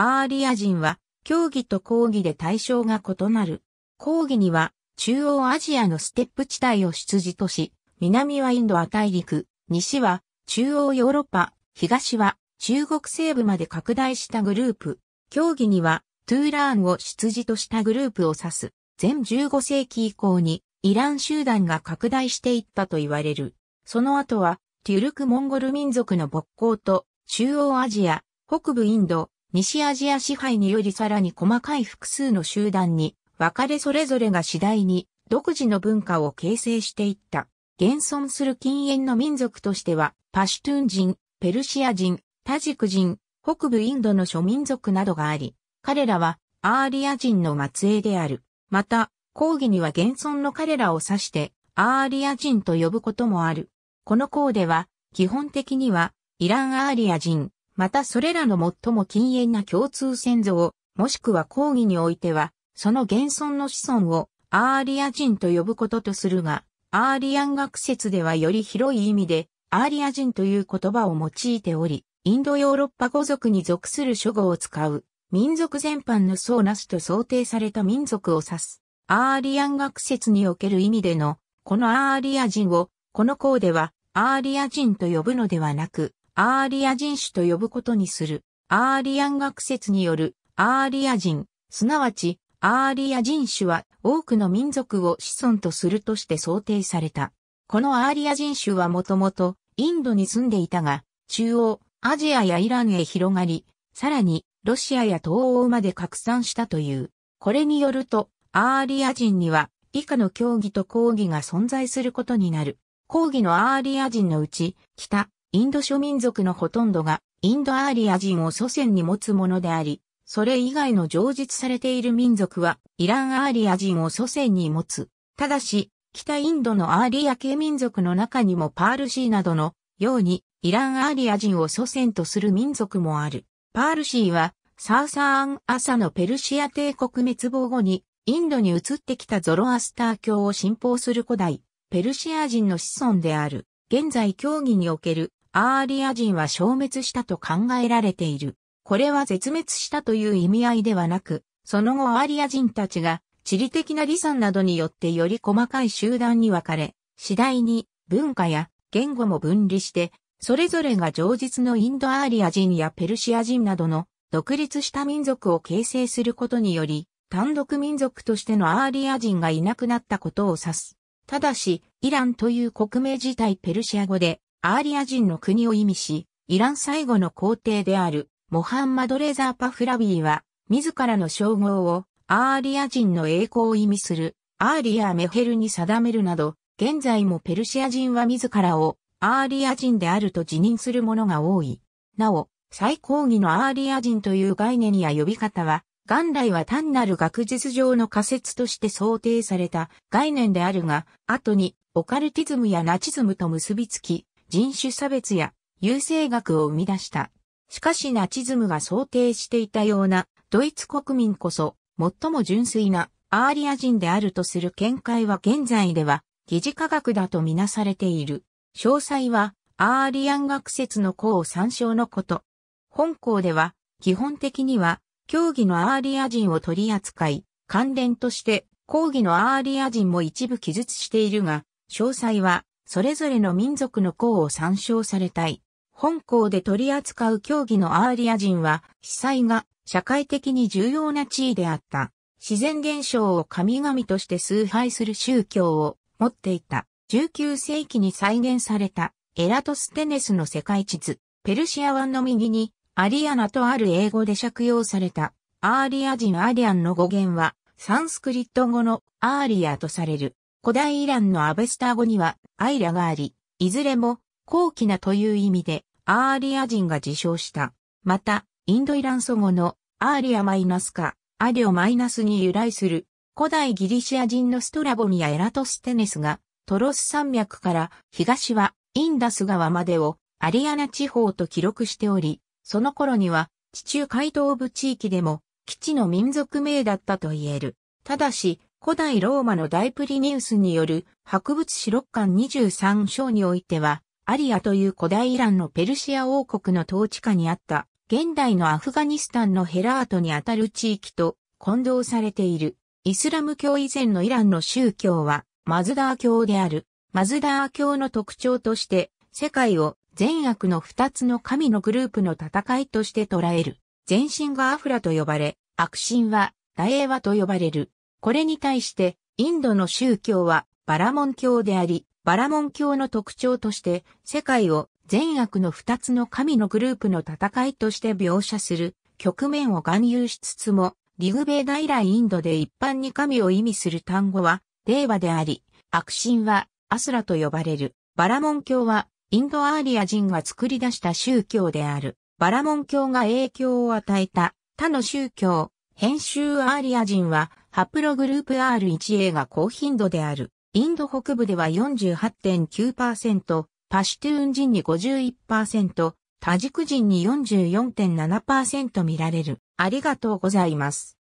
アーリア人は、競技と講義で対象が異なる。講義には、中央アジアのステップ地帯を出自とし、南はインドア大陸、西は中央ヨーロッパ、東は中国西部まで拡大したグループ。競技には、トゥーラーンを出自としたグループを指す。全15世紀以降に、イラン集団が拡大していったと言われる。その後は、テュルクモンゴル民族の勃興と、中央アジア、北部インド、西アジア支配によりさらに細かい複数の集団に分かれそれぞれが次第に独自の文化を形成していった。現存する禁煙の民族としては、パシュトゥン人、ペルシア人、タジク人、北部インドの諸民族などがあり、彼らはアーリア人の末裔である。また、講義には現存の彼らを指して、アーリア人と呼ぶこともある。この講では、基本的には、イランアーリア人、またそれらの最も禁煙な共通先祖を、もしくは講義においては、その現存の子孫をアーリア人と呼ぶこととするが、アーリアン学説ではより広い意味で、アーリア人という言葉を用いており、インドヨーロッパ語族に属する諸語を使う、民族全般の層なしと想定された民族を指す。アーリアン学説における意味での、このアーリア人を、この項では、アーリア人と呼ぶのではなく、アーリア人種と呼ぶことにする、アーリアン学説による、アーリア人、すなわち、アーリア人種は多くの民族を子孫とするとして想定された。このアーリア人種はもともとインドに住んでいたが、中央、アジアやイランへ広がり、さらにロシアや東欧まで拡散したという。これによると、アーリア人には以下の教義と抗議が存在することになる。抗議のアーリア人のうち、北、インド諸民族のほとんどがインドアーリア人を祖先に持つものであり、それ以外の常実されている民族はイランアーリア人を祖先に持つ。ただし、北インドのアーリア系民族の中にもパールシーなどのようにイランアーリア人を祖先とする民族もある。パールシーはサーサーン朝のペルシア帝国滅亡後にインドに移ってきたゾロアスター教を信奉する古代ペルシア人の子孫である。現在教義におけるアーリア人は消滅したと考えられている。これは絶滅したという意味合いではなく、その後アーリア人たちが地理的な理算などによってより細かい集団に分かれ、次第に文化や言語も分離して、それぞれが上実のインドアーリア人やペルシア人などの独立した民族を形成することにより、単独民族としてのアーリア人がいなくなったことを指す。ただし、イランという国名自体ペルシア語で、アーリア人の国を意味し、イラン最後の皇帝であるモハンマド・レザー・パフラビーは、自らの称号をアーリア人の栄光を意味するアーリア・メヘルに定めるなど、現在もペルシア人は自らをアーリア人であると自認する者が多い。なお、最高義のアーリア人という概念や呼び方は、元来は単なる学術上の仮説として想定された概念であるが、後にオカルティズムやナチズムと結びつき、人種差別や優生学を生み出した。しかしナチズムが想定していたようなドイツ国民こそ最も純粋なアーリア人であるとする見解は現在では疑似科学だとみなされている。詳細はアーリアン学説の項を参照のこと。本項では基本的には競技のアーリア人を取り扱い、関連として講義のアーリア人も一部記述しているが、詳細はそれぞれの民族の項を参照されたい。本校で取り扱う競技のアーリア人は、被災が社会的に重要な地位であった。自然現象を神々として崇拝する宗教を持っていた。19世紀に再現されたエラトステネスの世界地図。ペルシア湾の右にアリアナとある英語で借用されたアーリア人アリアンの語源はサンスクリット語のアーリアとされる。古代イランのアベスター語にはアイラがあり、いずれも高貴なという意味でアーリア人が自称した。また、インドイラン祖語のアーリアマイナスか、アリオマイナスに由来する古代ギリシア人のストラボニアエラトステネスがトロス山脈から東はインダス川までをアリアナ地方と記録しており、その頃には地中海東部地域でも基地の民族名だったと言える。ただし、古代ローマの大プリニウスによる博物史六巻23章においては、アリアという古代イランのペルシア王国の統治下にあった現代のアフガニスタンのヘラートにあたる地域と混同されている。イスラム教以前のイランの宗教はマズダー教である。マズダー教の特徴として世界を善悪の二つの神のグループの戦いとして捉える。全身がアフラと呼ばれ、悪神はダエ和ワと呼ばれる。これに対して、インドの宗教はバラモン教であり、バラモン教の特徴として、世界を善悪の二つの神のグループの戦いとして描写する局面を含有しつつも、リグベーダ以来インドで一般に神を意味する単語は、デーバであり、悪神はアスラと呼ばれる。バラモン教は、インドアーリア人が作り出した宗教である。バラモン教が影響を与えた他の宗教、編集アーリア人はハプログループ R1A が高頻度である。インド北部では48.9%、パシュトゥーン人に51%、タジク人に44.7%見られる。ありがとうございます。